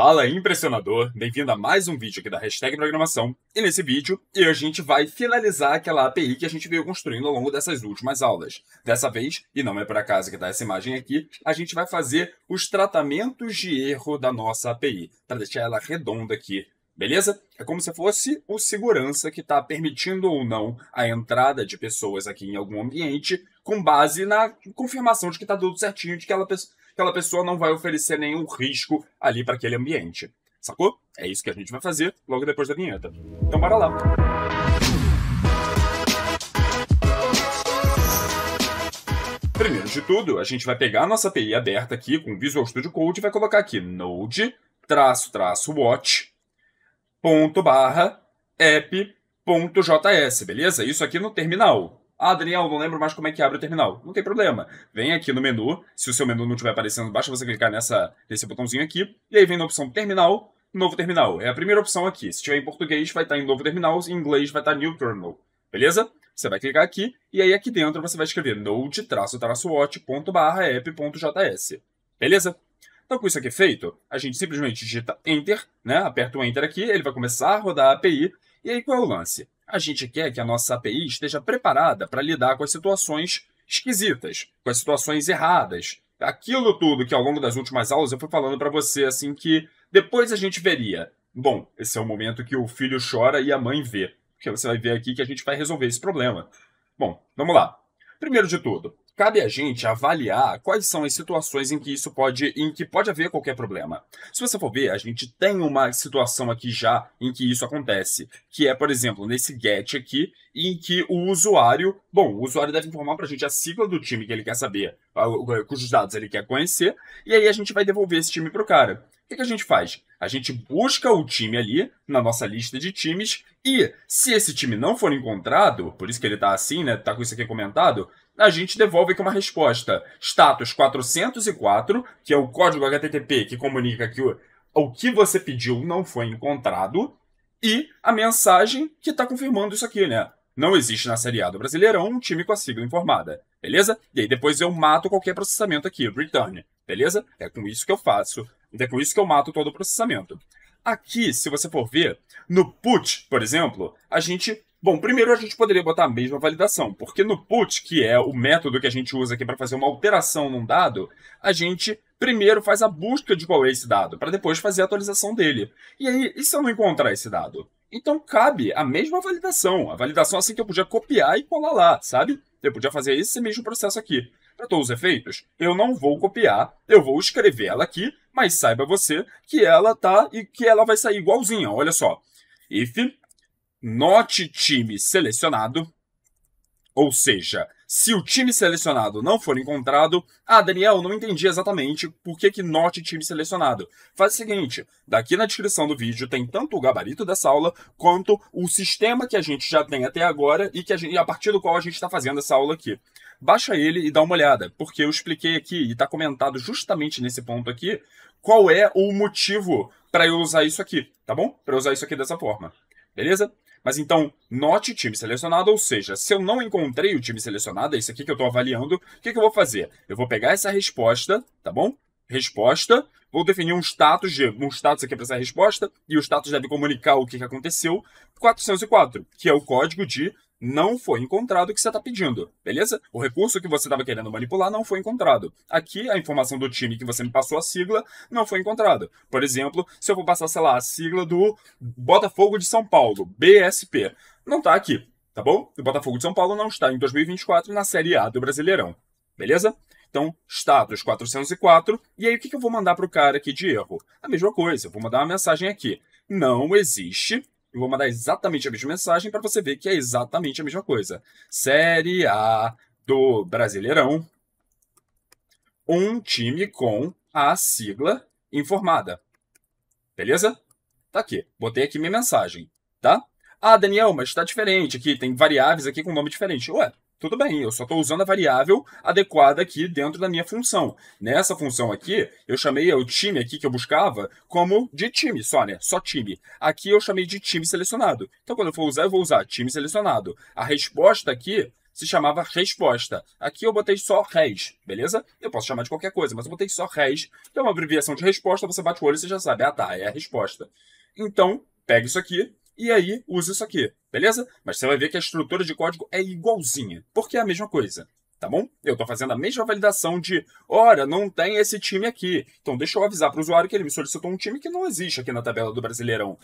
Fala impressionador, bem-vindo a mais um vídeo aqui da Hashtag Programação. E nesse vídeo, a gente vai finalizar aquela API que a gente veio construindo ao longo dessas últimas aulas. Dessa vez, e não é por acaso que está essa imagem aqui, a gente vai fazer os tratamentos de erro da nossa API, para deixar ela redonda aqui Beleza? É como se fosse o segurança que está permitindo ou não a entrada de pessoas aqui em algum ambiente com base na confirmação de que está tudo certinho, de que, ela, aquela pessoa não vai oferecer nenhum risco ali para aquele ambiente. Sacou? É isso que a gente vai fazer logo depois da vinheta. Então bora lá. Primeiro de tudo, a gente vai pegar a nossa API aberta aqui com o Visual Studio Code e vai colocar aqui node traço traço watch ponto barra app.js, beleza? Isso aqui no terminal. Ah, Daniel, não lembro mais como é que abre o terminal. Não tem problema. Vem aqui no menu. Se o seu menu não estiver aparecendo, basta você clicar nessa, nesse botãozinho aqui. E aí vem na opção terminal, novo terminal. É a primeira opção aqui. Se estiver em português, vai estar em novo terminal. Em inglês, vai estar new terminal. Beleza? Você vai clicar aqui. E aí aqui dentro você vai escrever node-watch.app.js. Beleza? Então, com isso aqui feito, a gente simplesmente digita Enter, né? aperta o Enter aqui, ele vai começar a rodar a API. E aí, qual é o lance? A gente quer que a nossa API esteja preparada para lidar com as situações esquisitas, com as situações erradas. Aquilo tudo que ao longo das últimas aulas eu fui falando para você, assim que depois a gente veria. Bom, esse é o momento que o filho chora e a mãe vê. Porque você vai ver aqui que a gente vai resolver esse problema. Bom, vamos lá. Primeiro de tudo, cabe a gente avaliar quais são as situações em que isso pode, em que pode haver qualquer problema. Se você for ver, a gente tem uma situação aqui já em que isso acontece, que é, por exemplo, nesse get aqui, em que o usuário, bom, o usuário deve informar para a gente a sigla do time que ele quer saber, cujos dados ele quer conhecer, e aí a gente vai devolver esse time para o cara. O que, que a gente faz? A gente busca o time ali na nossa lista de times e se esse time não for encontrado, por isso que ele tá assim, né? Tá com isso aqui comentado a gente devolve aqui uma resposta. Status 404, que é o código HTTP que comunica que o, o que você pediu não foi encontrado, e a mensagem que está confirmando isso aqui, né? Não existe na Série A do Brasileirão um time com a sigla informada, beleza? E aí depois eu mato qualquer processamento aqui, return, beleza? É com isso que eu faço, é com isso que eu mato todo o processamento. Aqui, se você for ver, no put, por exemplo, a gente Bom, primeiro a gente poderia botar a mesma validação, porque no put, que é o método que a gente usa aqui para fazer uma alteração num dado, a gente primeiro faz a busca de qual é esse dado, para depois fazer a atualização dele. E aí, e se eu não encontrar esse dado? Então cabe a mesma validação, a validação assim que eu podia copiar e colar lá, sabe? Eu podia fazer esse mesmo processo aqui. Para todos os efeitos, eu não vou copiar, eu vou escrever ela aqui, mas saiba você que ela tá e que ela vai sair igualzinha. Olha só. If note time selecionado, ou seja, se o time selecionado não for encontrado, ah, Daniel, não entendi exatamente por que, que note time selecionado. Faz o seguinte: daqui na descrição do vídeo tem tanto o gabarito dessa aula quanto o sistema que a gente já tem até agora e que a, gente, a partir do qual a gente está fazendo essa aula aqui. Baixa ele e dá uma olhada, porque eu expliquei aqui e está comentado justamente nesse ponto aqui qual é o motivo para eu usar isso aqui, tá bom? Para usar isso aqui dessa forma. Beleza? Mas então, note time selecionado, ou seja, se eu não encontrei o time selecionado, é isso aqui que eu estou avaliando, o que, que eu vou fazer? Eu vou pegar essa resposta, tá bom? Resposta, vou definir um status, de, um status aqui para essa resposta, e o status deve comunicar o que, que aconteceu, 404, que é o código de não foi encontrado o que você está pedindo, beleza? O recurso que você estava querendo manipular não foi encontrado. Aqui, a informação do time que você me passou a sigla não foi encontrada. Por exemplo, se eu for passar, sei lá, a sigla do Botafogo de São Paulo, BSP, não está aqui, tá bom? O Botafogo de São Paulo não está em 2024 na Série A do Brasileirão, beleza? Então, status 404, e aí o que eu vou mandar para o cara aqui de erro? A mesma coisa, eu vou mandar uma mensagem aqui. Não existe eu vou mandar exatamente a mesma mensagem para você ver que é exatamente a mesma coisa. Série A do Brasileirão. Um time com a sigla informada. Beleza? Tá aqui. Botei aqui minha mensagem, tá? Ah, Daniel, mas está diferente aqui. Tem variáveis aqui com nome diferente. Ué, tudo bem, eu só estou usando a variável adequada aqui dentro da minha função. Nessa né? função aqui, eu chamei o time aqui que eu buscava como de time só, né? Só time. Aqui eu chamei de time selecionado. Então, quando eu for usar, eu vou usar time selecionado. A resposta aqui se chamava resposta. Aqui eu botei só res, beleza? Eu posso chamar de qualquer coisa, mas eu botei só res, então é uma abreviação de resposta, você bate o olho e você já sabe, ah tá, é a resposta. Então, pega isso aqui, e aí usa isso aqui, beleza? Mas você vai ver que a estrutura de código é igualzinha, porque é a mesma coisa, tá bom? Eu estou fazendo a mesma validação de, ora, não tem esse time aqui, então deixa eu avisar para o usuário que ele me solicitou um time que não existe aqui na tabela do Brasileirão.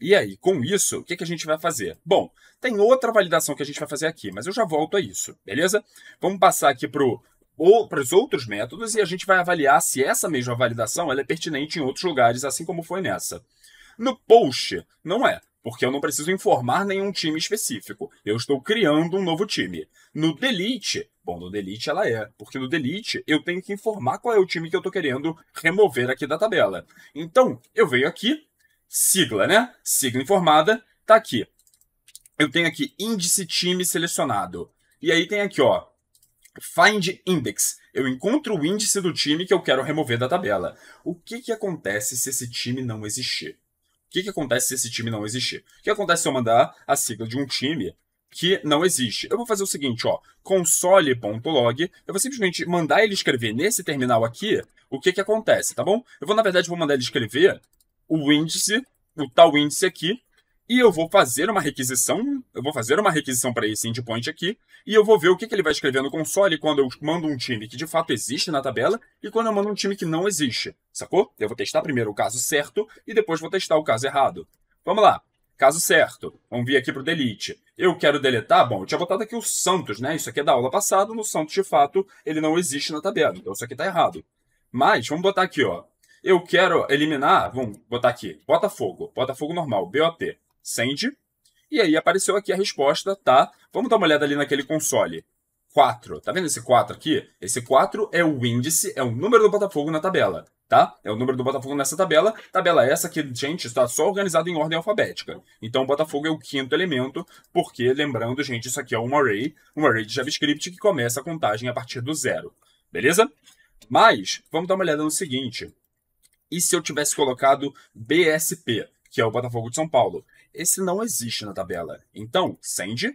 E aí, com isso, o que, que a gente vai fazer? Bom, tem outra validação que a gente vai fazer aqui, mas eu já volto a isso, beleza? Vamos passar aqui para ou para os outros métodos e a gente vai avaliar se essa mesma validação ela é pertinente em outros lugares, assim como foi nessa. No post, não é, porque eu não preciso informar nenhum time específico. Eu estou criando um novo time. No delete, bom, no delete ela é, porque no delete eu tenho que informar qual é o time que eu estou querendo remover aqui da tabela. Então, eu venho aqui, sigla, né? Sigla informada, tá aqui. Eu tenho aqui índice time selecionado. E aí tem aqui, ó, find index. Eu encontro o índice do time que eu quero remover da tabela. O que, que acontece se esse time não existir? O que, que acontece se esse time não existir? O que acontece se eu mandar a sigla de um time que não existe. Eu vou fazer o seguinte, ó, console.log, eu vou simplesmente mandar ele escrever nesse terminal aqui o que que acontece, tá bom? Eu vou, na verdade, vou mandar ele escrever o índice, o tal índice aqui, e eu vou fazer uma requisição, eu vou fazer uma requisição para esse endpoint aqui, e eu vou ver o que, que ele vai escrever no console quando eu mando um time que de fato existe na tabela e quando eu mando um time que não existe, sacou? Eu vou testar primeiro o caso certo e depois vou testar o caso errado. Vamos lá, caso certo, vamos vir aqui para o delete. Eu quero deletar, bom, eu tinha botado aqui o Santos, né? Isso aqui é da aula passada, no Santos de fato ele não existe na tabela, então isso aqui está errado. Mas, vamos botar aqui, ó. Eu quero eliminar, vamos botar aqui, Botafogo, Botafogo normal, BOT send. E aí apareceu aqui a resposta, tá? Vamos dar uma olhada ali naquele console. 4. Tá vendo esse 4 aqui? Esse 4 é o índice, é o número do Botafogo na tabela, tá? É o número do Botafogo nessa tabela. Tabela essa aqui gente, está só organizada em ordem alfabética. Então, o Botafogo é o quinto elemento, porque, lembrando, gente, isso aqui é um array, um array de JavaScript que começa a contagem a partir do zero, beleza? Mas, vamos dar uma olhada no seguinte. E se eu tivesse colocado BSP? que é o Botafogo de São Paulo. Esse não existe na tabela. Então, Sandy,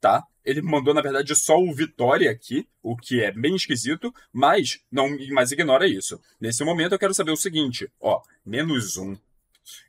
tá? Ele mandou, na verdade, só o Vitória aqui, o que é bem esquisito, mas não, mas ignora isso. Nesse momento, eu quero saber o seguinte, ó, menos um.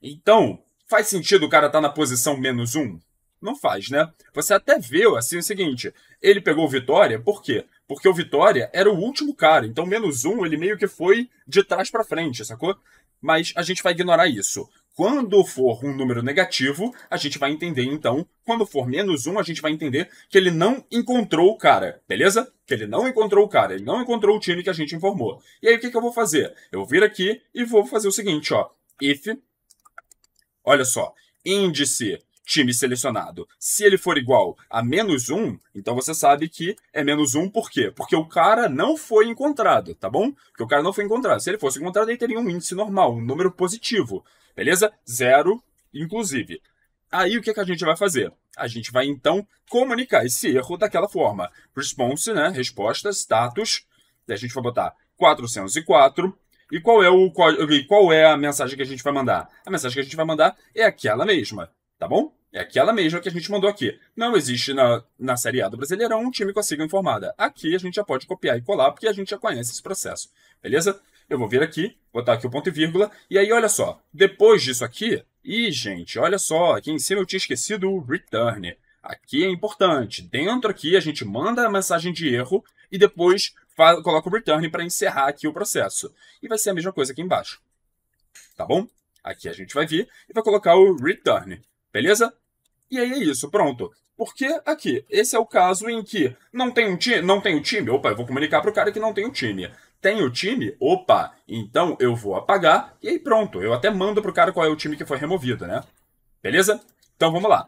Então, faz sentido o cara estar tá na posição menos um? Não faz, né? Você até vê, assim, o seguinte, ele pegou o Vitória, por quê? Porque o Vitória era o último cara, então menos um, ele meio que foi de trás para frente, sacou? Mas a gente vai ignorar isso. Quando for um número negativo, a gente vai entender então. Quando for menos um, a gente vai entender que ele não encontrou o cara, beleza? Que ele não encontrou o cara, ele não encontrou o time que a gente informou. E aí o que, que eu vou fazer? Eu vou vir aqui e vou fazer o seguinte, ó. If, olha só, índice time selecionado. Se ele for igual a menos um, então você sabe que é menos um por quê? Porque o cara não foi encontrado, tá bom? Porque o cara não foi encontrado. Se ele fosse encontrado, ele teria um índice normal, um número positivo, beleza? Zero, inclusive. Aí o que, é que a gente vai fazer? A gente vai então comunicar esse erro daquela forma. Response, né? Resposta, status. E a gente vai botar 404. E qual é, o, qual, qual é a mensagem que a gente vai mandar? A mensagem que a gente vai mandar é aquela mesma tá bom? É aquela mesma que a gente mandou aqui. Não existe na, na Série A do Brasileirão um time com a sigla informada. Aqui a gente já pode copiar e colar, porque a gente já conhece esse processo. Beleza? Eu vou vir aqui, botar aqui o ponto e vírgula, e aí olha só, depois disso aqui, e gente, olha só, aqui em cima eu tinha esquecido o return. Aqui é importante. Dentro aqui a gente manda a mensagem de erro e depois coloca o return para encerrar aqui o processo. E vai ser a mesma coisa aqui embaixo. Tá bom? Aqui a gente vai vir e vai colocar o return. Beleza? E aí é isso, pronto. Porque aqui, esse é o caso em que não tem um time, não tem o um time, opa, eu vou comunicar para o cara que não tem o um time. Tem o time, opa, então eu vou apagar e aí pronto, eu até mando pro cara qual é o time que foi removido, né? Beleza? Então vamos lá.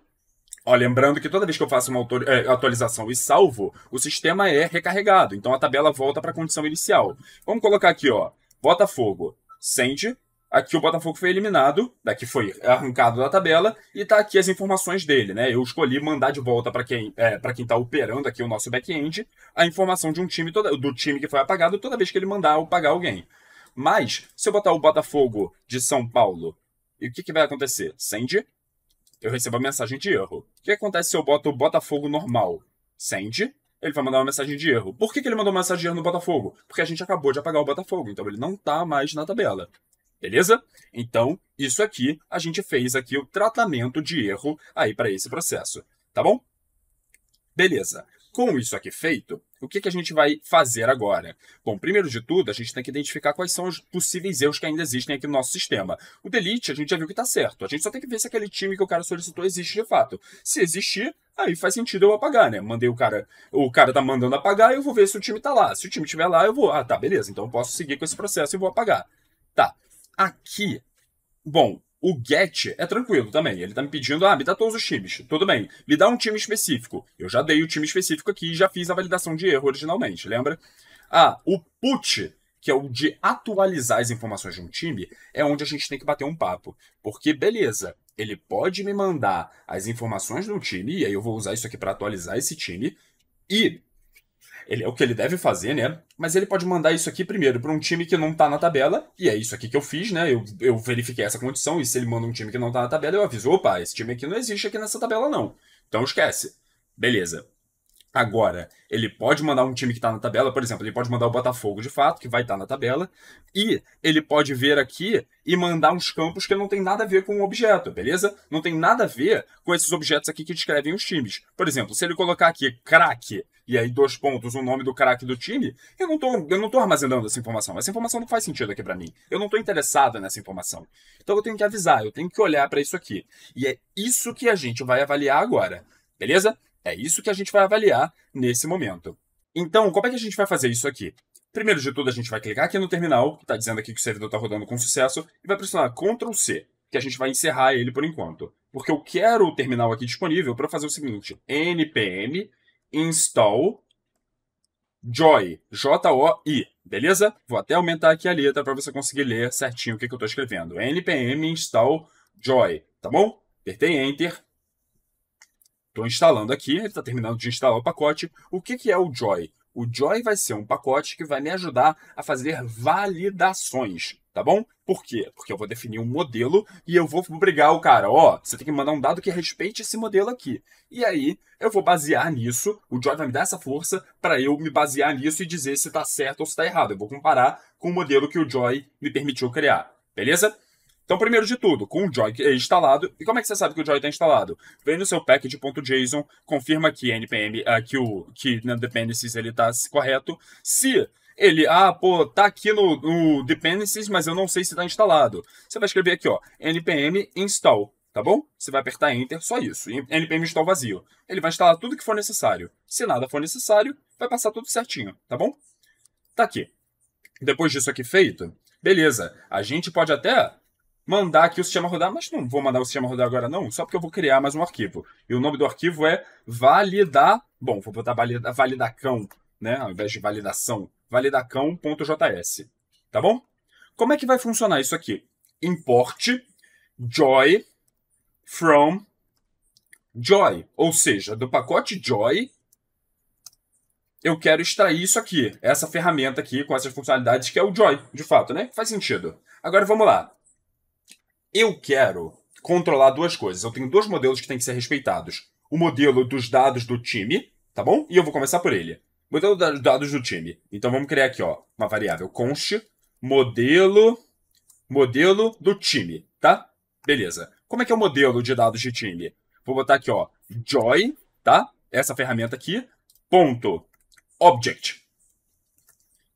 Ó, lembrando que toda vez que eu faço uma é, atualização e salvo, o sistema é recarregado, então a tabela volta para a condição inicial. Vamos colocar aqui, ó, Botafogo, send Aqui o Botafogo foi eliminado, daqui foi arrancado da tabela e tá aqui as informações dele, né? Eu escolhi mandar de volta para quem é, para quem tá operando aqui o nosso back-end a informação de um time toda, do time que foi apagado toda vez que ele mandar ou pagar alguém. Mas se eu botar o Botafogo de São Paulo, e o que que vai acontecer? Send, eu recebo a mensagem de erro. O que acontece se eu boto o Botafogo normal? Send, ele vai mandar uma mensagem de erro. Por que, que ele mandou uma mensagem de erro no Botafogo? Porque a gente acabou de apagar o Botafogo, então ele não tá mais na tabela. Beleza? Então, isso aqui, a gente fez aqui o tratamento de erro aí para esse processo, tá bom? Beleza. Com isso aqui feito, o que, que a gente vai fazer agora? Bom, primeiro de tudo, a gente tem que identificar quais são os possíveis erros que ainda existem aqui no nosso sistema. O delete, a gente já viu que está certo. A gente só tem que ver se aquele time que o cara solicitou existe de fato. Se existir, aí faz sentido eu apagar, né? Mandei o cara, o cara tá mandando apagar, eu vou ver se o time está lá. Se o time estiver lá, eu vou, ah, tá, beleza, então eu posso seguir com esse processo e vou apagar. Tá. Aqui, bom, o get é tranquilo também. Ele tá me pedindo, ah, me dá todos os times. Tudo bem. Me dá um time específico. Eu já dei o time específico aqui e já fiz a validação de erro originalmente, lembra? Ah, o put, que é o de atualizar as informações de um time, é onde a gente tem que bater um papo. Porque, beleza, ele pode me mandar as informações do time, e aí eu vou usar isso aqui para atualizar esse time. E ele, é o que ele deve fazer, né? Mas ele pode mandar isso aqui primeiro para um time que não tá na tabela, e é isso aqui que eu fiz, né? Eu, eu verifiquei essa condição, e se ele manda um time que não tá na tabela, eu aviso: opa, esse time aqui não existe aqui nessa tabela, não. Então esquece. Beleza. Agora, ele pode mandar um time que está na tabela, por exemplo, ele pode mandar o Botafogo de fato, que vai estar tá na tabela, e ele pode ver aqui e mandar uns campos que não tem nada a ver com o objeto, beleza? Não tem nada a ver com esses objetos aqui que descrevem os times. Por exemplo, se ele colocar aqui craque e aí dois pontos, o nome do craque do time, eu não, tô, eu não tô armazenando essa informação. Essa informação não faz sentido aqui para mim. Eu não tô interessado nessa informação. Então eu tenho que avisar, eu tenho que olhar para isso aqui. E é isso que a gente vai avaliar agora, beleza? É isso que a gente vai avaliar nesse momento. Então, como é que a gente vai fazer isso aqui? Primeiro de tudo, a gente vai clicar aqui no terminal, que está dizendo aqui que o servidor está rodando com sucesso, e vai pressionar Ctrl C, que a gente vai encerrar ele por enquanto. Porque eu quero o terminal aqui disponível para fazer o seguinte: npm install joy, J-O-I, beleza? Vou até aumentar aqui a letra para você conseguir ler certinho o que, que eu estou escrevendo. npm install joy, tá bom? Apertei enter, Estou instalando aqui, ele está terminando de instalar o pacote. O que, que é o Joy? O Joy vai ser um pacote que vai me ajudar a fazer validações, tá bom? Por quê? Porque eu vou definir um modelo e eu vou obrigar o cara, ó, oh, você tem que mandar um dado que respeite esse modelo aqui. E aí, eu vou basear nisso, o Joy vai me dar essa força para eu me basear nisso e dizer se está certo ou se está errado. Eu vou comparar com o modelo que o Joy me permitiu criar, beleza? Então, primeiro de tudo, com o Joy é instalado, e como é que você sabe que o Joy está instalado? Vem no seu package.json, confirma que npm, uh, ah, que o que na né, dependencies ele está correto. Se ele, ah, pô, tá aqui no, no dependencies, mas eu não sei se está instalado. Você vai escrever aqui, ó, npm install, tá bom? Você vai apertar enter, só isso. npm install vazio. Ele vai instalar tudo que for necessário. Se nada for necessário, vai passar tudo certinho, tá bom? Tá aqui. Depois disso aqui feito, beleza. A gente pode até mandar aqui o sistema rodar, mas não vou mandar o sistema rodar agora não, só porque eu vou criar mais um arquivo. E o nome do arquivo é validar, bom, vou botar valida, validacão, né, ao invés de validação, validacão.js, tá bom? Como é que vai funcionar isso aqui? Import joy from joy, ou seja, do pacote joy, eu quero extrair isso aqui, essa ferramenta aqui com essas funcionalidades que é o joy, de fato, né? Faz sentido. Agora vamos lá eu quero controlar duas coisas. Eu tenho dois modelos que têm que ser respeitados. O modelo dos dados do time, tá bom? E eu vou começar por ele. Modelo dos dados do time. Então vamos criar aqui, ó, uma variável const modelo modelo do time, tá? Beleza. Como é que é o modelo de dados de time? Vou botar aqui, ó, joy, tá? Essa ferramenta aqui, ponto object.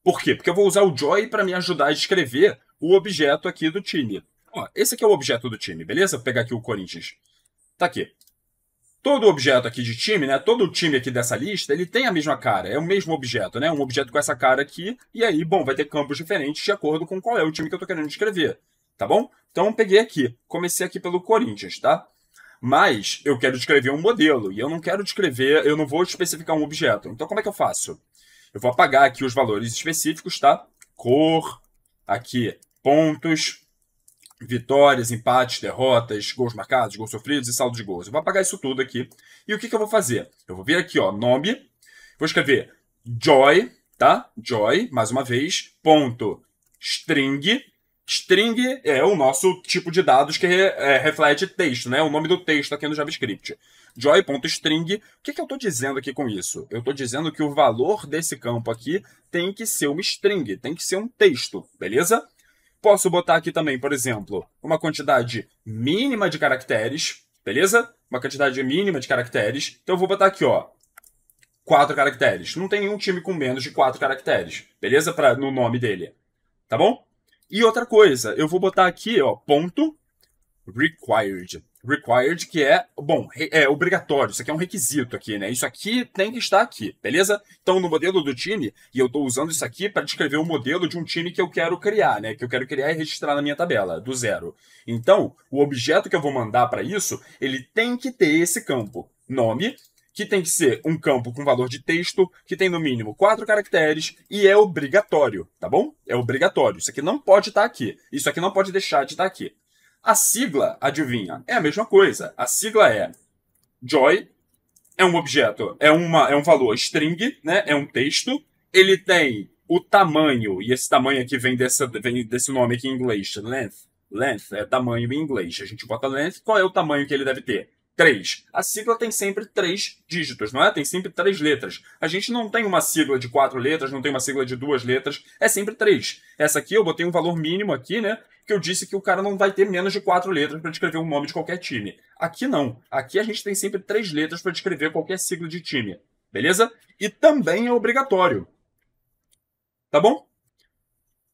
Por quê? Porque eu vou usar o joy para me ajudar a escrever o objeto aqui do time. Ó, esse aqui é o objeto do time, beleza? Vou pegar aqui o Corinthians. Tá aqui. Todo objeto aqui de time, né? Todo time aqui dessa lista, ele tem a mesma cara, é o mesmo objeto, né? Um objeto com essa cara aqui, e aí, bom, vai ter campos diferentes de acordo com qual é o time que eu tô querendo escrever, tá bom? Então, peguei aqui. Comecei aqui pelo Corinthians, tá? Mas eu quero descrever um modelo, e eu não quero descrever, eu não vou especificar um objeto. Então, como é que eu faço? Eu vou apagar aqui os valores específicos, tá? Cor, aqui, pontos, vitórias, empates, derrotas, gols marcados, gols sofridos e saldo de gols. Eu vou apagar isso tudo aqui. E o que, que eu vou fazer? Eu vou vir aqui, ó, nome, vou escrever joy, tá? Joy, mais uma vez, ponto string. String é o nosso tipo de dados que é, reflete texto, né? O nome do texto aqui no JavaScript. Joy.string. O que, que eu estou dizendo aqui com isso? Eu estou dizendo que o valor desse campo aqui tem que ser uma string, tem que ser um texto, beleza? posso botar aqui também, por exemplo, uma quantidade mínima de caracteres, beleza? Uma quantidade mínima de caracteres. Então eu vou botar aqui, ó, quatro caracteres. Não tem nenhum time com menos de quatro caracteres, beleza? Pra, no nome dele, tá bom? E outra coisa, eu vou botar aqui, ó, ponto required required, que é, bom, é obrigatório, isso aqui é um requisito aqui, né? Isso aqui tem que estar aqui, beleza? Então, no modelo do time, e eu estou usando isso aqui para descrever o modelo de um time que eu quero criar, né? Que eu quero criar e registrar na minha tabela, do zero. Então, o objeto que eu vou mandar para isso, ele tem que ter esse campo, nome, que tem que ser um campo com valor de texto, que tem no mínimo quatro caracteres e é obrigatório, tá bom? É obrigatório. Isso aqui não pode estar aqui. Isso aqui não pode deixar de estar aqui. A sigla, adivinha, é a mesma coisa. A sigla é joy, é um objeto, é, uma, é um valor string, né? é um texto. Ele tem o tamanho, e esse tamanho aqui vem, dessa, vem desse nome aqui em inglês, length. Length é tamanho em inglês. A gente bota length. Qual é o tamanho que ele deve ter? 3. A sigla tem sempre três dígitos, não é? Tem sempre três letras. A gente não tem uma sigla de quatro letras, não tem uma sigla de duas letras, é sempre três. Essa aqui eu botei um valor mínimo aqui, né? Que eu disse que o cara não vai ter menos de quatro letras para descrever o um nome de qualquer time. Aqui não. Aqui a gente tem sempre três letras para descrever qualquer sigla de time. Beleza? E também é obrigatório. Tá bom?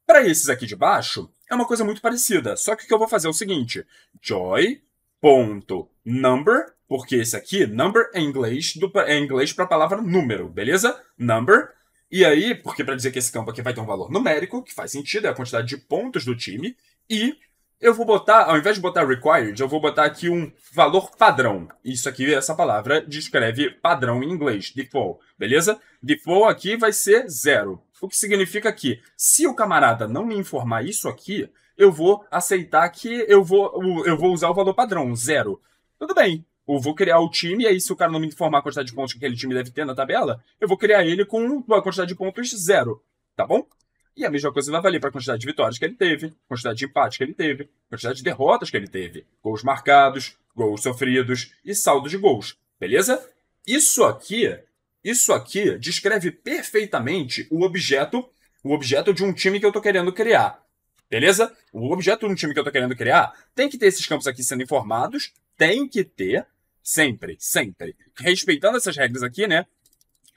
Para esses aqui de baixo, é uma coisa muito parecida. Só que o que eu vou fazer é o seguinte: joy ponto number, porque esse aqui, number é inglês, do, é inglês para a palavra número, beleza? Number. E aí, porque para dizer que esse campo aqui vai ter um valor numérico, que faz sentido, é a quantidade de pontos do time, e eu vou botar, ao invés de botar required, eu vou botar aqui um valor padrão. Isso aqui, essa palavra descreve padrão em inglês, default, beleza? Default aqui vai ser zero. O que significa que, se o camarada não me informar isso aqui, eu vou aceitar que eu vou, eu vou usar o valor padrão, zero. Tudo bem. Eu vou criar o time, e aí, se o cara não me informar a quantidade de pontos que aquele time deve ter na tabela, eu vou criar ele com a quantidade de pontos zero. Tá bom? E a mesma coisa vai valer para a quantidade de vitórias que ele teve, quantidade de empates que ele teve, quantidade de derrotas que ele teve, gols marcados, gols sofridos e saldo de gols. Beleza? Isso aqui, isso aqui descreve perfeitamente o objeto, o objeto de um time que eu estou querendo criar. Beleza? O objeto no time que eu estou querendo criar tem que ter esses campos aqui sendo informados, tem que ter, sempre, sempre. Respeitando essas regras aqui, né?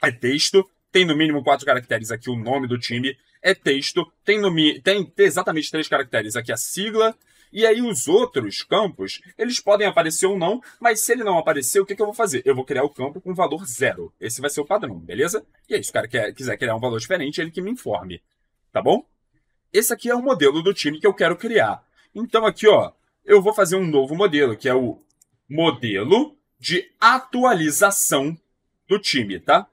É texto, tem no mínimo quatro caracteres aqui o nome do time, é texto, tem, no, tem, tem exatamente três caracteres aqui a sigla, e aí os outros campos, eles podem aparecer ou não, mas se ele não aparecer, o que, que eu vou fazer? Eu vou criar o campo com valor zero. Esse vai ser o padrão, beleza? E aí, é se o cara quer, quiser criar um valor diferente, ele que me informe, tá bom? esse aqui é o modelo do time que eu quero criar. Então aqui, ó, eu vou fazer um novo modelo, que é o modelo de atualização do time, tá?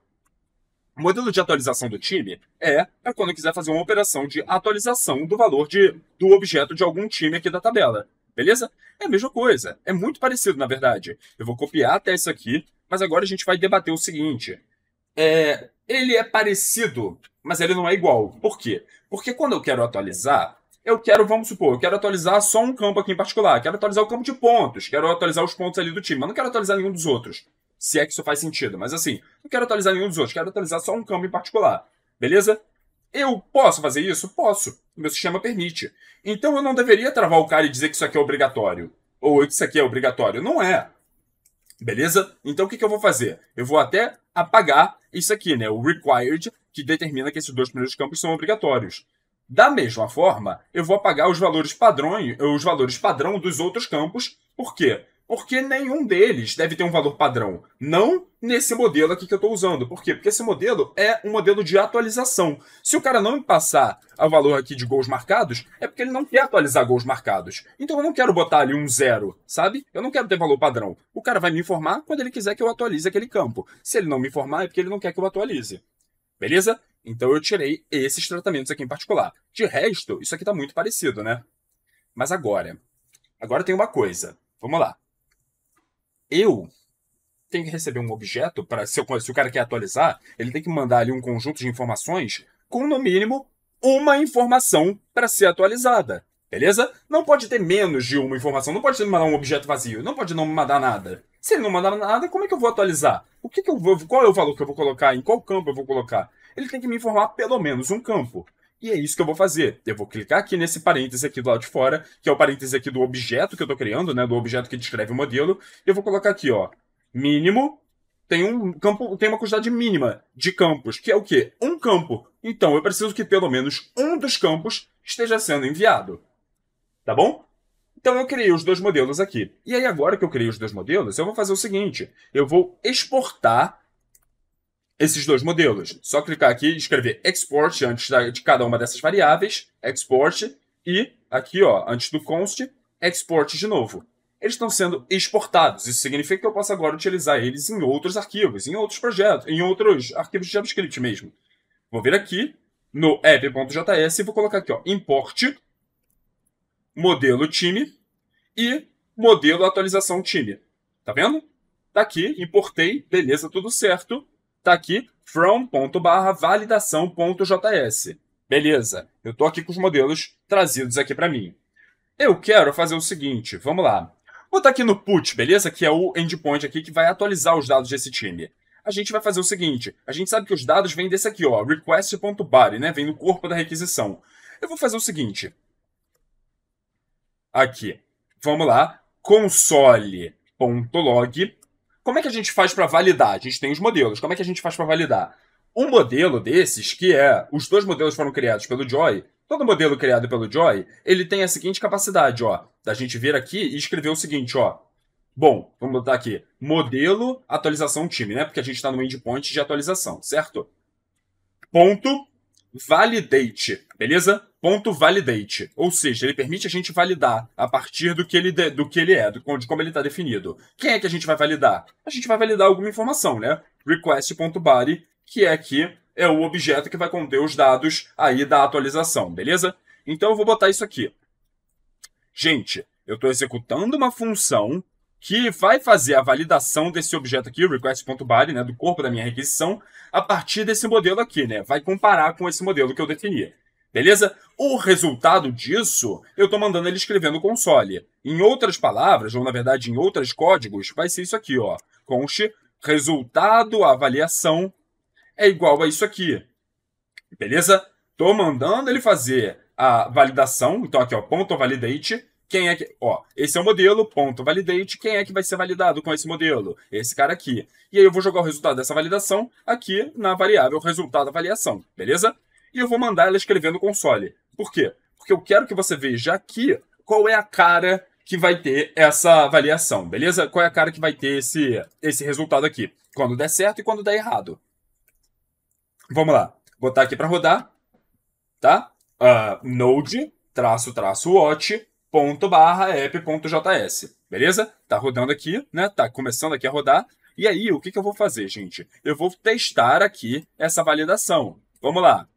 O modelo de atualização do time é para quando eu quiser fazer uma operação de atualização do valor de, do objeto de algum time aqui da tabela, beleza? É a mesma coisa, é muito parecido, na verdade. Eu vou copiar até isso aqui, mas agora a gente vai debater o seguinte. É, ele é parecido mas ele não é igual. Por quê? Porque quando eu quero atualizar, eu quero, vamos supor, eu quero atualizar só um campo aqui em particular. Quero atualizar o campo de pontos, quero atualizar os pontos ali do time, mas não quero atualizar nenhum dos outros. Se é que isso faz sentido, mas assim, não quero atualizar nenhum dos outros, quero atualizar só um campo em particular. Beleza? Eu posso fazer isso? Posso. O meu sistema permite. Então eu não deveria travar o cara e dizer que isso aqui é obrigatório. Ou que isso aqui é obrigatório. Não é. Beleza? Então o que, que eu vou fazer? Eu vou até apagar isso aqui, né? O required, que determina que esses dois primeiros campos são obrigatórios. Da mesma forma, eu vou apagar os valores padrões, os valores padrão dos outros campos. Por quê? Porque nenhum deles deve ter um valor padrão. Não nesse modelo aqui que eu estou usando. Por quê? Porque esse modelo é um modelo de atualização. Se o cara não me passar o valor aqui de gols marcados, é porque ele não quer atualizar gols marcados. Então eu não quero botar ali um zero, sabe? Eu não quero ter valor padrão. O cara vai me informar quando ele quiser que eu atualize aquele campo. Se ele não me informar, é porque ele não quer que eu atualize. Beleza? Então eu tirei esses tratamentos aqui em particular. De resto, isso aqui está muito parecido, né? Mas agora, agora tem uma coisa. Vamos lá. Eu tenho que receber um objeto para se, se, o cara quer atualizar, ele tem que mandar ali um conjunto de informações com no mínimo uma informação para ser atualizada. Beleza? Não pode ter menos de uma informação, não pode ter mandar um objeto vazio, não pode não mandar nada. Se ele não mandar nada, como é que eu vou atualizar? O que, que eu vou. Qual é o valor que eu vou colocar? Em qual campo eu vou colocar? Ele tem que me informar pelo menos um campo. E é isso que eu vou fazer. Eu vou clicar aqui nesse parêntese aqui do lado de fora, que é o parêntese aqui do objeto que eu estou criando, né? Do objeto que descreve o modelo. E eu vou colocar aqui, ó. Mínimo tem um campo, tem uma quantidade mínima de campos, que é o quê? Um campo. Então eu preciso que pelo menos um dos campos esteja sendo enviado tá bom? Então eu criei os dois modelos aqui. E aí agora que eu criei os dois modelos, eu vou fazer o seguinte, eu vou exportar esses dois modelos. Só clicar aqui e escrever export antes de cada uma dessas variáveis, export e aqui, ó, antes do const, export de novo. Eles estão sendo exportados. Isso significa que eu posso agora utilizar eles em outros arquivos, em outros projetos, em outros arquivos de JavaScript mesmo. Vou vir aqui no app.js e vou colocar aqui, ó, import modelo time e modelo atualização time. Tá vendo? Tá aqui, importei, beleza, tudo certo. Tá aqui, from.validação.js. Beleza, eu tô aqui com os modelos trazidos aqui para mim. Eu quero fazer o seguinte, vamos lá. Vou estar aqui no put, beleza? Que é o endpoint aqui que vai atualizar os dados desse time. A gente vai fazer o seguinte, a gente sabe que os dados vêm desse aqui, ó, request.body, né? Vem no corpo da requisição. Eu vou fazer o seguinte, aqui. Vamos lá. Console.log. Como é que a gente faz para validar? A gente tem os modelos. Como é que a gente faz para validar? Um modelo desses, que é. Os dois modelos foram criados pelo Joy. Todo modelo criado pelo Joy, ele tem a seguinte capacidade, ó. Da gente vir aqui e escrever o seguinte, ó. Bom, vamos botar aqui. Modelo, atualização time, né? Porque a gente está no endpoint de atualização, certo? Ponto, validate beleza? Ponto validate, ou seja, ele permite a gente validar a partir do que ele, de, do que ele é, do, de como ele está definido. Quem é que a gente vai validar? A gente vai validar alguma informação, né? Request.body, que é aqui, é o objeto que vai conter os dados aí da atualização, beleza? Então eu vou botar isso aqui. Gente, eu estou executando uma função que vai fazer a validação desse objeto aqui, request.body, né, do corpo da minha requisição, a partir desse modelo aqui, né? Vai comparar com esse modelo que eu defini. Beleza? O resultado disso, eu estou mandando ele escrever no console. Em outras palavras, ou na verdade em outros códigos, vai ser isso aqui, ó. Conste, resultado, avaliação é igual a isso aqui. Beleza? Estou mandando ele fazer a validação. Então aqui, ó, ponto validate. Quem é que... Ó, esse é o modelo, ponto validate. Quem é que vai ser validado com esse modelo? Esse cara aqui. E aí eu vou jogar o resultado dessa validação aqui na variável resultado avaliação. Beleza? e eu vou mandar ela escrever no console. Por quê? Porque eu quero que você veja aqui qual é a cara que vai ter essa avaliação, beleza? Qual é a cara que vai ter esse, esse resultado aqui? Quando der certo e quando der errado. Vamos lá. Botar aqui para rodar, tá? Uh, node, traço, traço, watch, ponto, barra, app.js. Beleza? Tá rodando aqui, né? Tá começando aqui a rodar. E aí, o que, que eu vou fazer, gente? Eu vou testar aqui essa validação. Vamos lá.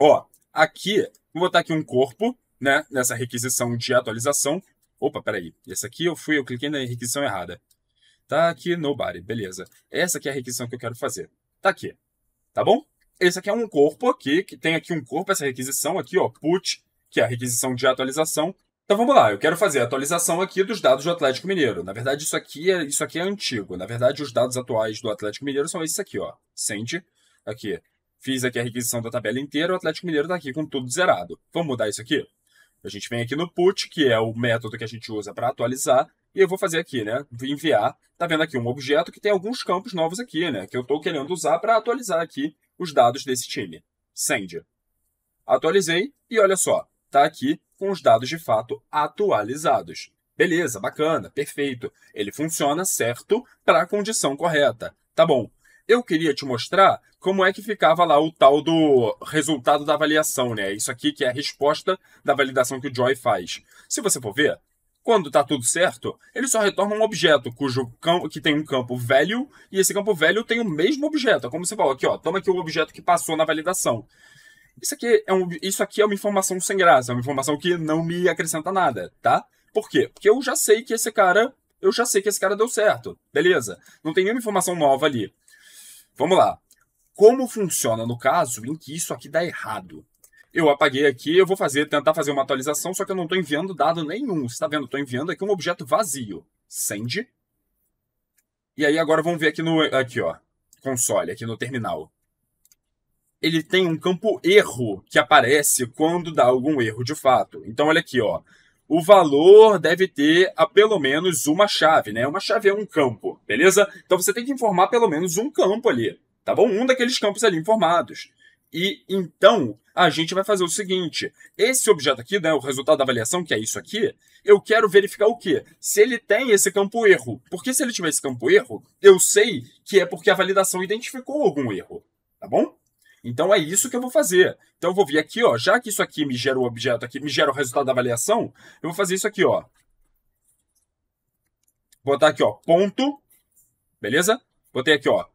Ó, aqui, vou botar aqui um corpo, né? Nessa requisição de atualização. Opa, peraí. Esse aqui eu fui, eu cliquei na requisição errada. Tá aqui no beleza. Essa aqui é a requisição que eu quero fazer. Tá aqui. Tá bom? Esse aqui é um corpo aqui, que tem aqui um corpo, essa requisição aqui, ó, put, que é a requisição de atualização. Então vamos lá, eu quero fazer a atualização aqui dos dados do Atlético Mineiro. Na verdade, isso aqui é, isso aqui é antigo. Na verdade, os dados atuais do Atlético Mineiro são esses aqui, ó. Send, aqui, Fiz aqui a requisição da tabela inteira, o Atlético Mineiro está aqui com tudo zerado. Vamos mudar isso aqui? A gente vem aqui no put, que é o método que a gente usa para atualizar, e eu vou fazer aqui, né? Vou enviar. Tá vendo aqui um objeto que tem alguns campos novos aqui, né? Que eu estou querendo usar para atualizar aqui os dados desse time. Send. Atualizei e olha só, está aqui com os dados de fato atualizados. Beleza, bacana, perfeito. Ele funciona certo para a condição correta. Tá bom eu queria te mostrar como é que ficava lá o tal do resultado da avaliação, né? Isso aqui que é a resposta da validação que o Joy faz. Se você for ver, quando está tudo certo, ele só retorna um objeto cujo que tem um campo velho e esse campo velho tem o mesmo objeto. É como você falou aqui, ó, toma aqui o objeto que passou na validação. Isso aqui é um, isso aqui é uma informação sem graça, é uma informação que não me acrescenta nada, tá? Por quê? Porque eu já sei que esse cara eu já sei que esse cara deu certo. Beleza. Não tem nenhuma informação nova ali. Vamos lá. Como funciona no caso em que isso aqui dá errado? Eu apaguei aqui, eu vou fazer, tentar fazer uma atualização, só que eu não estou enviando dado nenhum. Você está vendo? Estou enviando aqui um objeto vazio. Send. E aí agora vamos ver aqui no aqui, ó, console, aqui no terminal. Ele tem um campo erro que aparece quando dá algum erro de fato. Então olha aqui, ó, o valor deve ter a ah, pelo menos uma chave, né? Uma chave é um campo, beleza? Então você tem que informar pelo menos um campo ali, tá bom? Um daqueles campos ali informados. E então a gente vai fazer o seguinte: esse objeto aqui, né, o resultado da avaliação, que é isso aqui, eu quero verificar o quê? Se ele tem esse campo erro. Porque se ele tiver esse campo erro, eu sei que é porque a validação identificou algum erro, tá bom? Então é isso que eu vou fazer. Então eu vou vir aqui, ó, já que isso aqui me gera o objeto aqui, me gera o resultado da avaliação, eu vou fazer isso aqui, ó. botar aqui, ó, ponto, beleza? Botei aqui, ó,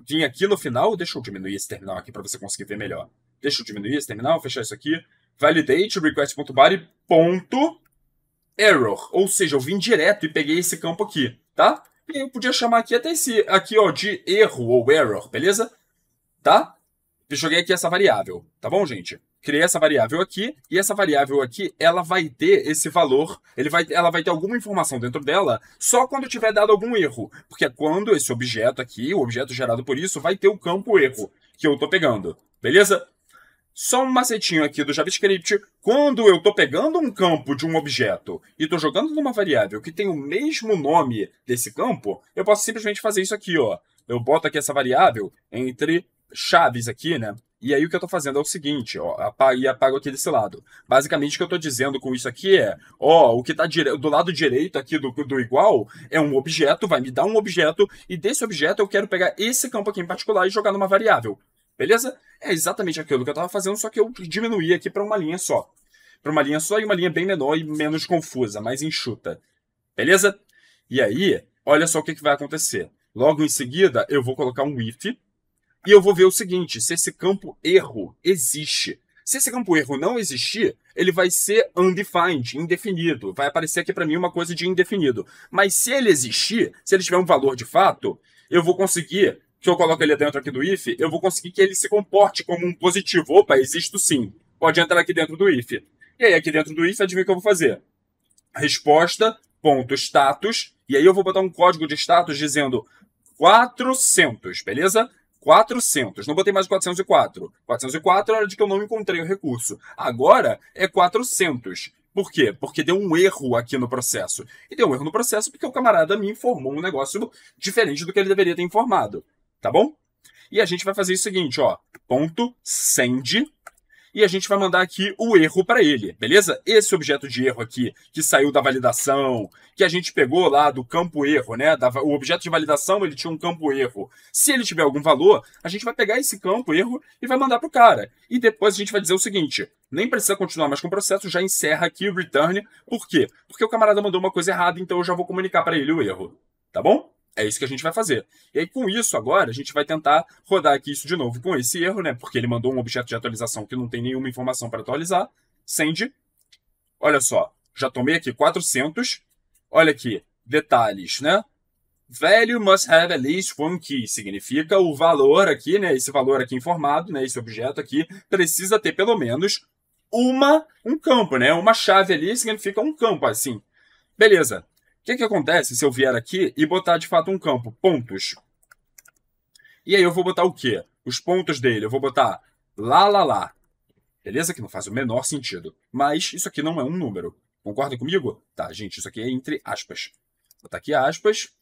vim aqui no final, deixa eu diminuir esse terminal aqui para você conseguir ver melhor. Deixa eu diminuir esse terminal, fechar isso aqui. Validate request.body ponto error, ou seja, eu vim direto e peguei esse campo aqui, tá? E eu podia chamar aqui até esse aqui, ó, de erro ou error, beleza? Tá? Eu joguei aqui essa variável, tá bom, gente? Criei essa variável aqui, e essa variável aqui, ela vai ter esse valor, ele vai, ela vai ter alguma informação dentro dela, só quando tiver dado algum erro. Porque é quando esse objeto aqui, o objeto gerado por isso, vai ter o campo erro que eu estou pegando, beleza? Só um macetinho aqui do JavaScript. Quando eu estou pegando um campo de um objeto e estou jogando numa variável que tem o mesmo nome desse campo, eu posso simplesmente fazer isso aqui, ó. Eu boto aqui essa variável entre chaves aqui, né? E aí o que eu estou fazendo é o seguinte, ó, apago, e apago aqui desse lado. Basicamente o que eu estou dizendo com isso aqui é, ó, o que está do lado direito aqui do, do igual é um objeto, vai me dar um objeto, e desse objeto eu quero pegar esse campo aqui em particular e jogar numa variável. Beleza? É exatamente aquilo que eu estava fazendo, só que eu diminuí aqui para uma linha só. Para uma linha só e uma linha bem menor e menos confusa, mais enxuta. Beleza? E aí, olha só o que, que vai acontecer. Logo em seguida, eu vou colocar um if, e eu vou ver o seguinte: se esse campo erro existe. Se esse campo erro não existir, ele vai ser undefined, indefinido. Vai aparecer aqui para mim uma coisa de indefinido. Mas se ele existir, se ele tiver um valor de fato, eu vou conseguir que eu coloco ele dentro aqui do if, eu vou conseguir que ele se comporte como um positivo. Opa, existe sim. Pode entrar aqui dentro do if. E aí, aqui dentro do if, adivinha o que eu vou fazer? Resposta, ponto, status. E aí eu vou botar um código de status dizendo 400, beleza? 400. Não botei mais 404. 404 era de que eu não encontrei o recurso. Agora é 400. Por quê? Porque deu um erro aqui no processo. E deu um erro no processo porque o camarada me informou um negócio diferente do que ele deveria ter informado. Tá bom? E a gente vai fazer o seguinte, ó. Ponto send e a gente vai mandar aqui o erro para ele, beleza? Esse objeto de erro aqui, que saiu da validação, que a gente pegou lá do campo erro, né? o objeto de validação, ele tinha um campo erro. Se ele tiver algum valor, a gente vai pegar esse campo erro e vai mandar para o cara. E depois a gente vai dizer o seguinte, nem precisa continuar mais com o processo, já encerra aqui o return. Por quê? Porque o camarada mandou uma coisa errada, então eu já vou comunicar para ele o erro, tá bom? É isso que a gente vai fazer. E aí, com isso, agora, a gente vai tentar rodar aqui isso de novo com esse erro, né? Porque ele mandou um objeto de atualização que não tem nenhuma informação para atualizar. Send. Olha só, já tomei aqui 400. Olha aqui, detalhes, né? Value must have at least one key. Significa o valor aqui, né? Esse valor aqui informado, né? Esse objeto aqui precisa ter pelo menos uma, um campo, né? Uma chave ali significa um campo, assim. Beleza que, que acontece se eu vier aqui e botar de fato um campo? Pontos. E aí eu vou botar o quê? Os pontos dele. Eu vou botar lá, lá, lá. Beleza? Que não faz o menor sentido. Mas isso aqui não é um número. Concorda comigo? Tá, gente, isso aqui é entre aspas. Vou botar aqui aspas.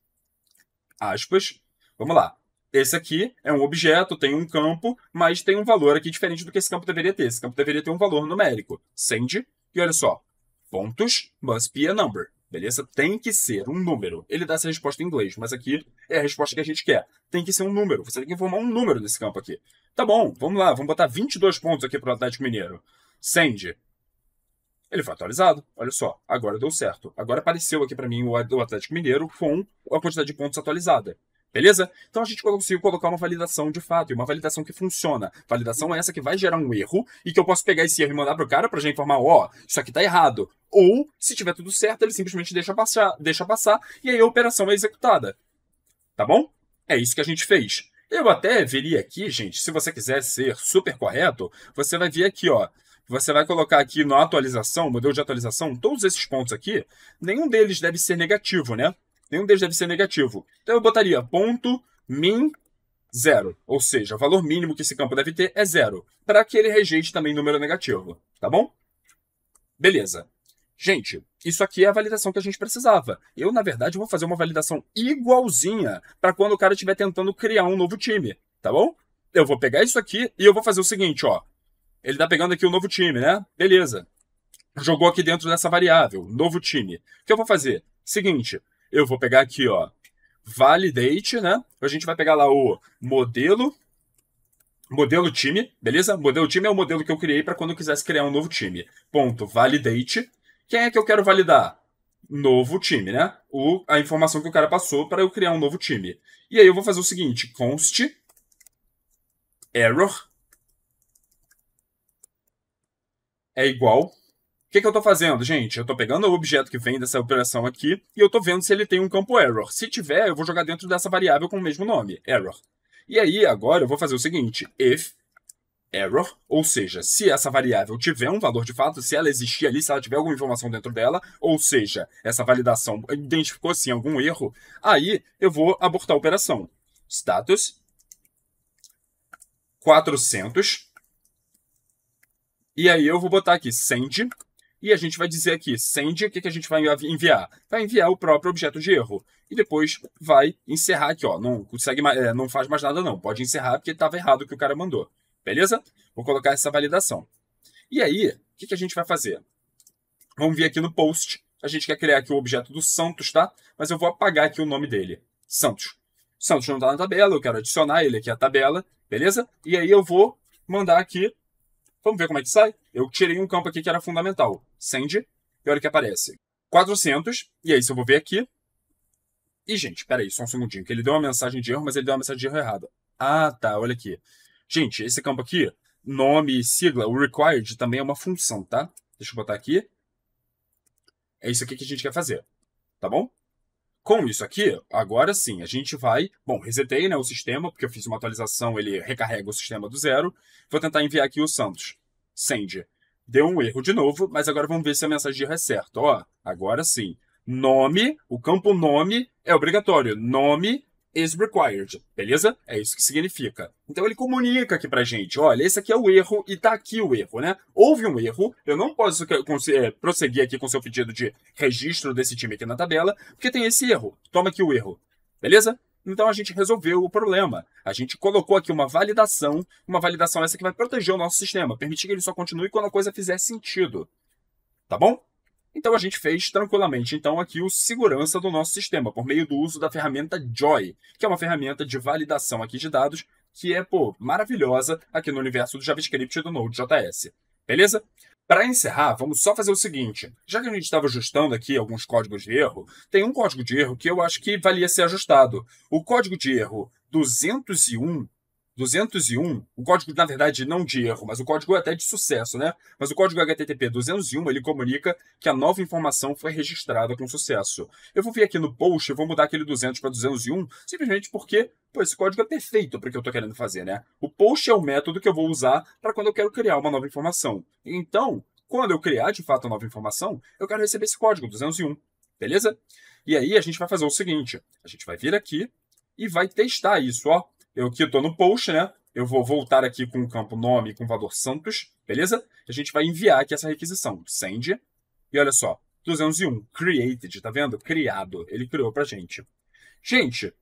Aspas. Vamos lá. Esse aqui é um objeto, tem um campo, mas tem um valor aqui diferente do que esse campo deveria ter. Esse campo deveria ter um valor numérico. Send. E olha só. Pontos must be a number beleza? Tem que ser um número. Ele dá essa resposta em inglês, mas aqui é a resposta que a gente quer. Tem que ser um número. Você tem que informar um número nesse campo aqui. Tá bom, vamos lá, vamos botar 22 pontos aqui para o Atlético Mineiro. Send. Ele foi atualizado. Olha só, agora deu certo. Agora apareceu aqui para mim o Atlético Mineiro com a quantidade de pontos atualizada. Beleza? Então a gente conseguiu colocar uma validação de fato, e uma validação que funciona. Validação é essa que vai gerar um erro e que eu posso pegar esse erro e mandar pro cara para já informar, ó, oh, isso aqui tá errado. Ou, se tiver tudo certo, ele simplesmente deixa passar, deixa passar e aí a operação é executada. Tá bom? É isso que a gente fez. Eu até viria aqui, gente, se você quiser ser super correto, você vai vir aqui, ó. Você vai colocar aqui na atualização, modelo de atualização, todos esses pontos aqui, nenhum deles deve ser negativo, né? nenhum deles deve ser negativo. Então eu botaria ponto min zero, ou seja, o valor mínimo que esse campo deve ter é zero, para que ele rejeite também número negativo, tá bom? Beleza. Gente, isso aqui é a validação que a gente precisava. Eu, na verdade, vou fazer uma validação igualzinha para quando o cara estiver tentando criar um novo time, tá bom? Eu vou pegar isso aqui e eu vou fazer o seguinte, ó. Ele tá pegando aqui o um novo time, né? Beleza. Jogou aqui dentro dessa variável, novo time. O que eu vou fazer? Seguinte, eu vou pegar aqui, ó, validate, né? A gente vai pegar lá o modelo, modelo time, beleza? Modelo time é o modelo que eu criei para quando eu quisesse criar um novo time. Ponto, validate. Quem é que eu quero validar? Novo time, né? O, a informação que o cara passou para eu criar um novo time. E aí eu vou fazer o seguinte, const error é igual que, que eu estou fazendo, gente? Eu estou pegando o objeto que vem dessa operação aqui e eu estou vendo se ele tem um campo error. Se tiver, eu vou jogar dentro dessa variável com o mesmo nome, error. E aí, agora eu vou fazer o seguinte, if error, ou seja, se essa variável tiver um valor de fato, se ela existir ali, se ela tiver alguma informação dentro dela, ou seja, essa validação identificou sim algum erro, aí eu vou abortar a operação. Status 400 e aí eu vou botar aqui send e a gente vai dizer aqui, send, o que, que a gente vai enviar? Vai enviar o próprio objeto de erro. E depois vai encerrar aqui, ó. Não consegue mais, é, não faz mais nada, não. Pode encerrar porque estava errado o que o cara mandou. Beleza? Vou colocar essa validação. E aí, o que, que a gente vai fazer? Vamos vir aqui no post. A gente quer criar aqui o objeto do Santos, tá? Mas eu vou apagar aqui o nome dele. Santos. Santos não está na tabela, eu quero adicionar ele aqui à tabela, beleza? E aí eu vou mandar aqui Vamos ver como é que sai. Eu tirei um campo aqui que era fundamental. Send. E olha que aparece. 400. E aí, é se eu vou ver aqui... E, gente, peraí, só um segundinho. Que ele deu uma mensagem de erro, mas ele deu uma mensagem de erro errada. Ah, tá. Olha aqui. Gente, esse campo aqui, nome e sigla, o required também é uma função, tá? Deixa eu botar aqui. É isso aqui que a gente quer fazer. Tá bom? Com isso aqui, agora sim, a gente vai... Bom, resetei né, o sistema, porque eu fiz uma atualização, ele recarrega o sistema do zero. Vou tentar enviar aqui o Santos. Send. Deu um erro de novo, mas agora vamos ver se a mensagem é certa. Ó, agora sim. Nome, o campo nome é obrigatório. Nome is required, beleza? É isso que significa. Então ele comunica aqui pra gente, olha, esse aqui é o erro e tá aqui o erro, né? Houve um erro, eu não posso é, prosseguir aqui com seu pedido de registro desse time aqui na tabela, porque tem esse erro. Toma aqui o erro, beleza? Então a gente resolveu o problema. A gente colocou aqui uma validação, uma validação essa que vai proteger o nosso sistema, permitir que ele só continue quando a coisa fizer sentido. Tá bom? Então a gente fez tranquilamente então aqui o segurança do nosso sistema por meio do uso da ferramenta Joy, que é uma ferramenta de validação aqui de dados que é, pô, maravilhosa aqui no universo do JavaScript e do Node.js. Beleza? Para encerrar, vamos só fazer o seguinte. Já que a gente estava ajustando aqui alguns códigos de erro, tem um código de erro que eu acho que valia ser ajustado. O código de erro 201 201, o código, na verdade, não de erro, mas o código é até de sucesso, né? Mas o código é HTTP 201, ele comunica que a nova informação foi registrada com sucesso. Eu vou vir aqui no post e vou mudar aquele 200 para 201, simplesmente porque, pô, esse código é perfeito para o que eu estou querendo fazer, né? O post é o método que eu vou usar para quando eu quero criar uma nova informação. Então, quando eu criar, de fato, a nova informação, eu quero receber esse código 201, beleza? E aí a gente vai fazer o seguinte, a gente vai vir aqui e vai testar isso, ó eu que estou no post, né? Eu vou voltar aqui com o campo nome com o valor Santos, beleza? A gente vai enviar aqui essa requisição, send. E olha só, 201, created, tá vendo? Criado, ele criou pra gente. Gente,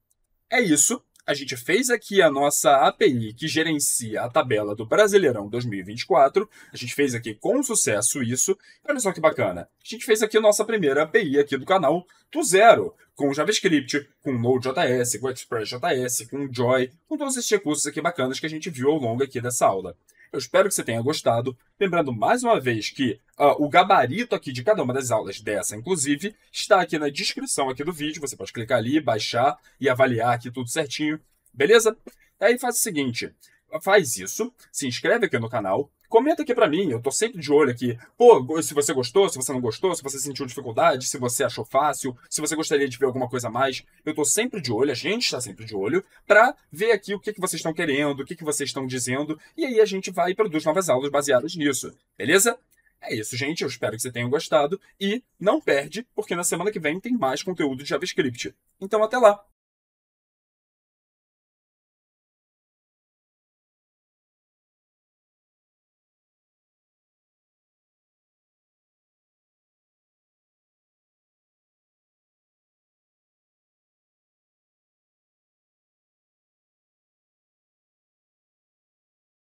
é isso a gente fez aqui a nossa API que gerencia a tabela do Brasileirão 2024. A gente fez aqui com sucesso isso. Olha só que bacana. A gente fez aqui a nossa primeira API aqui do canal do zero, com JavaScript, com Node.js, com ExpressJS, com Joy, com todos esses recursos aqui bacanas que a gente viu ao longo aqui dessa aula. Eu espero que você tenha gostado. Lembrando mais uma vez que uh, o gabarito aqui de cada uma das aulas dessa, inclusive, está aqui na descrição aqui do vídeo. Você pode clicar ali, baixar e avaliar aqui tudo certinho, beleza? Aí faz o seguinte, faz isso, se inscreve aqui no canal, Comenta aqui para mim, eu tô sempre de olho aqui. Pô, se você gostou, se você não gostou, se você sentiu dificuldade, se você achou fácil, se você gostaria de ver alguma coisa a mais. Eu tô sempre de olho, a gente está sempre de olho, para ver aqui o que, que vocês estão querendo, o que, que vocês estão dizendo, e aí a gente vai e produz novas aulas baseadas nisso, beleza? É isso, gente. Eu espero que vocês tenham gostado. E não perde, porque na semana que vem tem mais conteúdo de JavaScript. Então até lá!